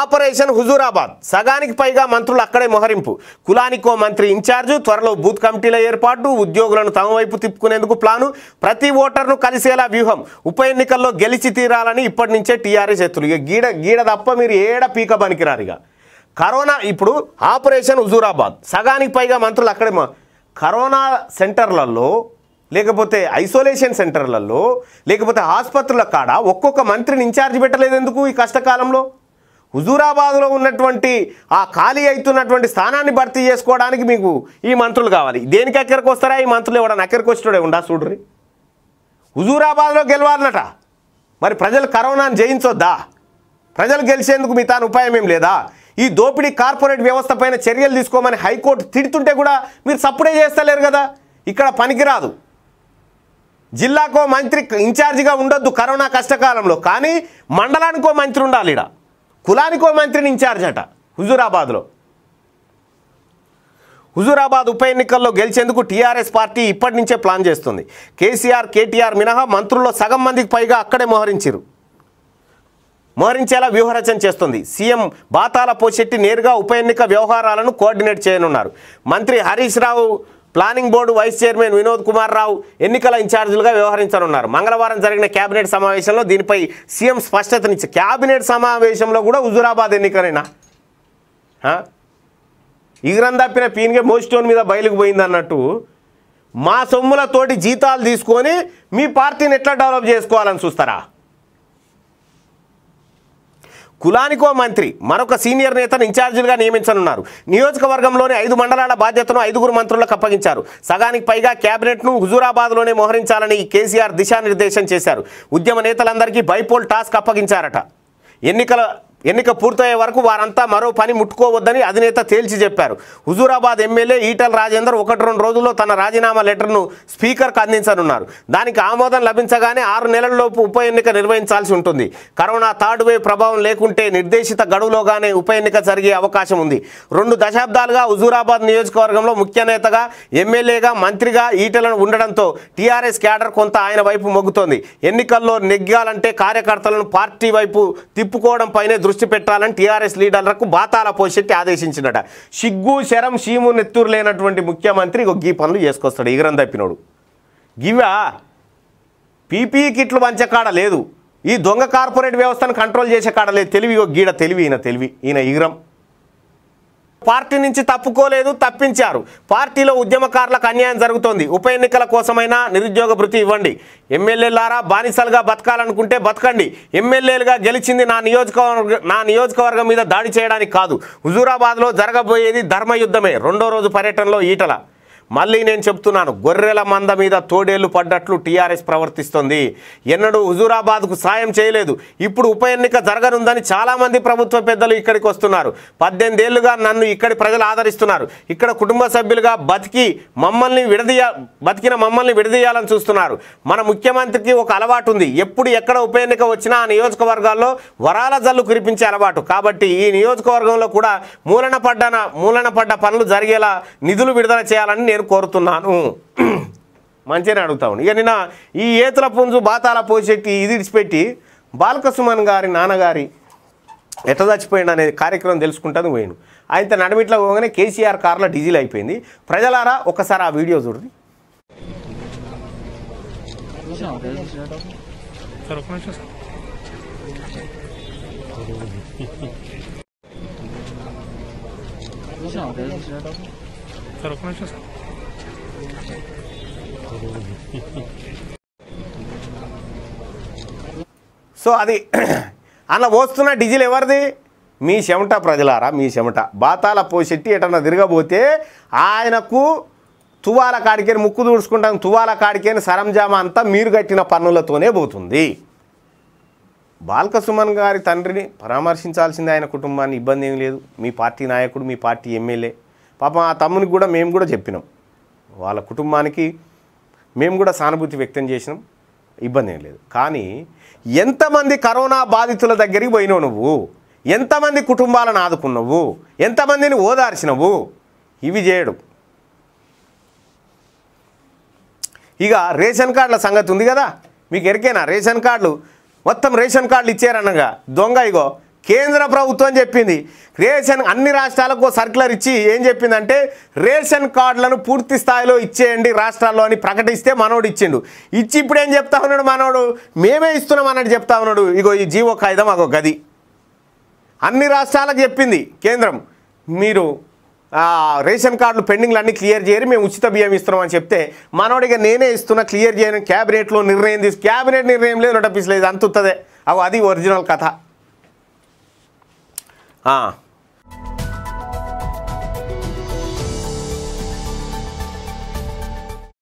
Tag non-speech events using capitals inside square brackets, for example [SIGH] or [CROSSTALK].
operation Huzurabad సగానికి పైగా మంత్రులు అక్కడే మొహరింపు కులానికో మంత్రి ఇన్ఛార్జు త్వరలో బూత్ కమిటీల ఏర్పాటు ఉద్యోగులను తమ వైపు తిప్పుకునేందుకు ప్లాను ప్రతి ఓటర్ను కలిసేలా వ్యూహం ఉప ఎన్నికల్లో గెలిచి తీరాలని ఇప్పటి నుంచే టీఆర్ఎస్ ఎత్తులు ఇక గీడ గీడ తప్ప మీరు ఏడ పీక పనికిరారు ఇక కరోనా ఇప్పుడు ఆపరేషన్ హుజూరాబాద్ సగానికి పైగా మంత్రులు అక్కడే కరోనా సెంటర్లలో లేకపోతే ఐసోలేషన్ సెంటర్లలో లేకపోతే ఆసుపత్రుల కాడ ఒక్కొక్క మంత్రిని ఇన్ఛార్జ్ పెట్టలేదు ఎందుకు ఈ కష్టకాలంలో హుజూరాబాద్లో ఉన్నటువంటి ఆ ఖాళీ అవుతున్నటువంటి స్థానాన్ని భర్తీ చేసుకోవడానికి మీకు ఈ మంత్రులు కావాలి దేనికి ఎక్కడికి వస్తారా ఈ మంత్రులు ఎవడన్నా ఎక్కడికి వచ్చినోడే ఉండా చూడ్రి హుజూరాబాద్లో గెలవాలన్నట మరి ప్రజలు కరోనాను జయించొద్దా ప్రజలు గెలిచేందుకు మీ తాను ఉపాయం ఏం లేదా ఈ దోపిడీ కార్పొరేట్ వ్యవస్థ పైన చర్యలు తీసుకోమని హైకోర్టు తిడుతుంటే కూడా మీరు సప్పుడే చేస్తలేరు కదా ఇక్కడ పనికిరాదు జిల్లాకో మంత్రి ఇన్ఛార్జిగా ఉండొద్దు కరోనా కష్టకాలంలో కానీ మండలానికో మంత్రి ఉండాలి ఇక్కడ కులానికో మంత్రిని ఇన్ఛార్జ్ అట హుజూరాబాద్లో హుజూరాబాద్ ఉప ఎన్నికల్లో గెలిచేందుకు టీఆర్ఎస్ పార్టీ ఇప్పటి నుంచే ప్లాన్ చేస్తుంది కేసీఆర్ కేటీఆర్ మినహా మంత్రుల్లో సగం మందికి పైగా అక్కడే మోహరించారు మోహరించేలా వ్యూహరచన చేస్తుంది సీఎం బాతాల పోచెట్టి నేరుగా ఉప ఎన్నిక వ్యవహారాలను కోఆర్డినేట్ చేయనున్నారు మంత్రి Harish Rao planning board vice chairman Vinod Kumar Rao ఎన్నికల ఇన్ఛార్జీలుగా వ్యవహరించనున్నారు మంగళవారం జరిగిన కేబినెట్ సమావేశంలో దీనిపై సీఎం స్పష్టతనిచ్చి కేబినెట్ సమావేశంలో కూడా హుజూరాబాద్ ఎన్నికలైనా ఇగరం తప్పిన పీన్గే మోస్టోన్ మీద బయలుకు పోయింది అన్నట్టు మా సొమ్ములతోటి జీతాలు తీసుకొని మీ పార్టీని ఎట్లా డెవలప్ చేసుకోవాలని చూస్తారా కులానికో మంత్రి మరొక సీనియర్ నేతను ఇన్ఛార్జీలుగా నియమించనున్నారు నియోజకవర్గంలోని ఐదు మండలాల బాధ్యతను ఐదుగురు మంత్రులకు అప్పగించారు సగానికి పైగా కేబినెట్ను హుజూరాబాద్లోనే మోహరించాలని కేసీఆర్ దిశానిర్దేశం చేశారు ఉద్యమ నేతలందరికీ బైపోల్ టాస్క్ అప్పగించారట ఎన్నికల ఎన్నిక పూర్తయ్యే వరకు వారంతా మరో పని ముట్టుకోవద్దని అధినేత తేల్చి చెప్పారు హుజూరాబాద్ ఎమ్మెల్యే ఈటల రాజేందర్ ఒకటి రెండు రోజుల్లో తన రాజీనామా లెటర్ను స్పీకర్కు అందించనున్నారు దానికి ఆమోదం లభించగానే ఆరు నెలల్లోపు ఉప ఎన్నిక నిర్వహించాల్సి ఉంటుంది కరోనా థర్డ్ వేవ్ ప్రభావం లేకుంటే నిర్దేశిత గడువులోగానే ఉప ఎన్నిక జరిగే అవకాశం ఉంది రెండు దశాబ్దాలుగా హుజూరాబాద్ నియోజకవర్గంలో ముఖ్య నేతగా ఎమ్మెల్యేగా మంత్రిగా ఈటలను ఉండడంతో టీఆర్ఎస్ క్యాడర్ కొంత ఆయన వైపు మొగ్గుతోంది ఎన్నికల్లో నెగ్గాలంటే కార్యకర్తలను పార్టీ వైపు తిప్పుకోవడంపైనే దృష్టి పెట్టాలని టీఆర్ఎస్ లీడర్లకు బాతాల పోషెట్టి ఆదేశించినట సిగ్గు శరం సీము నెత్తూరు లేనటువంటి ముఖ్యమంత్రి గీ పనులు చేసుకొస్తాడు ఈగరం తప్పినోడు గివా పీపీ కిట్లు పంచకాడ లేదు ఈ దొంగ కార్పొరేట్ వ్యవస్థను కంట్రోల్ చేసే కాడ లేదు తెలివి గీడ తెలివి ఈయన తెలివి ఈయన ఈగరం పార్టీ నుంచి తప్పుకోలేదు తప్పించారు పార్టీలో ఉద్యమకారులకు అన్యాయం జరుగుతోంది ఉప ఎన్నికల కోసమైనా నిరుద్యోగ భృతి ఇవ్వండి ఎమ్మెల్యేలారా బానిసలుగా బతకాలనుకుంటే బతకండి ఎమ్మెల్యేలుగా గెలిచింది నా నియోజకవర్గ నా నియోజకవర్గం మీద దాడి చేయడానికి కాదు హుజూరాబాద్లో జరగబోయేది ధర్మయుద్ధమే రెండో రోజు పర్యటనలో ఈటల మళ్ళీ నేను చెప్తున్నాను గొర్రెల మంద మీద తోడేళ్లు పడ్డట్లు టీఆర్ఎస్ ప్రవర్తిస్తుంది ఎన్నడూ హుజూరాబాద్కు సాయం చేయలేదు ఇప్పుడు ఉప ఎన్నిక జరగనుందని చాలామంది ప్రభుత్వ పెద్దలు ఇక్కడికి వస్తున్నారు పద్దెనిమిదేళ్లుగా నన్ను ఇక్కడి ప్రజలు ఆదరిస్తున్నారు ఇక్కడ కుటుంబ సభ్యులుగా బతికి మమ్మల్ని విడదీయ బతికిన మమ్మల్ని విడదీయాలని చూస్తున్నారు మన ముఖ్యమంత్రికి ఒక అలవాటు ఉంది ఎప్పుడు ఎక్కడ ఉప ఎన్నిక వచ్చినా ఆ నియోజకవర్గాల్లో వరాల జల్లు కురిపించే అలవాటు కాబట్టి ఈ నియోజకవర్గంలో కూడా మూలన పడ్డన మూలన పడ్డ పనులు జరిగేలా నిధులు విడుదల చేయాలని నేను కోరుతున్నాను మంచిగానే అడుగుతా ఉండి ఇక నిన్న ఈ ఏతుల పుంజు బాతాల పోసెట్టి ఇది ఇడిచిపెట్టి బాలకసుమన్ గారి నాన్నగారి ఎట్ట చచ్చిపోయింది అనేది కార్యక్రమం తెలుసుకుంటాను పోయాను ఆయన నడమిట్లో పోగానే కేసీఆర్ కార్లో డీజిల్ అయిపోయింది ప్రజలారా ఒకసారి ఆ వీడియో చూడండి సార్ సో అది [CLEARS THROAT] అన్న పోస్తున్న డీజిల్ ఎవరిది మీ చెమట ప్రజలారా మీ చెమట బాతాల పోషెట్టి ఎటన్నా తిరగబోతే ఆయనకు తువాల కాడికేని ముక్కు దూడుచుకుంటాం తువాల కాడికేని సరంజామ అంతా మీరు కట్టిన పన్నులతోనే పోతుంది బాల్కసుమన్ గారి తండ్రిని పరామర్శించాల్సిందే ఆయన కుటుంబాన్ని ఇబ్బంది ఏం లేదు మీ పార్టీ నాయకుడు మీ పార్టీ ఎమ్మెల్యే పాపం ఆ తమ్మునికి కూడా మేము కూడా చెప్పినాం వాళ్ళ కుటుంబానికి మేము కూడా సానుభూతి వ్యక్తం చేసినాం ఇబ్బంది ఏం లేదు కానీ ఎంతమంది కరోనా బాధితుల దగ్గరికి పోయినావు నువ్వు ఎంతమంది కుటుంబాలను ఆదుకున్నావు ఎంతమందిని ఓదార్చినవు ఇవి చేయడు ఇక రేషన్ కార్డుల సంగతి ఉంది కదా మీకు ఎరికేనా రేషన్ కార్డులు మొత్తం రేషన్ కార్డులు ఇచ్చారనగా దొంగ ఇగో కేంద్ర ప్రభుత్వం చెప్పింది రేషన్ అన్ని రాష్ట్రాలకు సర్కులర్ ఇచ్చి ఏం చెప్పిందంటే రేషన్ కార్డులను పూర్తి స్థాయిలో ఇచ్చేయండి రాష్ట్రాల్లో అని ప్రకటిస్తే మనోడు ఇచ్చిండు ఇచ్చి ఇప్పుడు ఏం చెప్తా ఉన్నాడు మనోడు మేమే ఇస్తున్నాం అన్నట్టు చెప్తా ఉన్నాడు ఇగో ఈ జీవో కాయిదం అగో గది అన్ని రాష్ట్రాలకు చెప్పింది కేంద్రం మీరు రేషన్ కార్డులు పెండింగ్లు అన్నీ క్లియర్ చేయరు మేము ఉచిత బియ్యం అని చెప్తే మనోడిగా నేనే ఇస్తున్నా క్లియర్ చేయను క్యాబినెట్లో నిర్ణయం తీసుకు క్యాబినెట్ నిర్ణయం లేదు నోటపీస్ లేదు అంతుತ್ತದೆ అవు అది ఒరిజినల్ కథ 啊。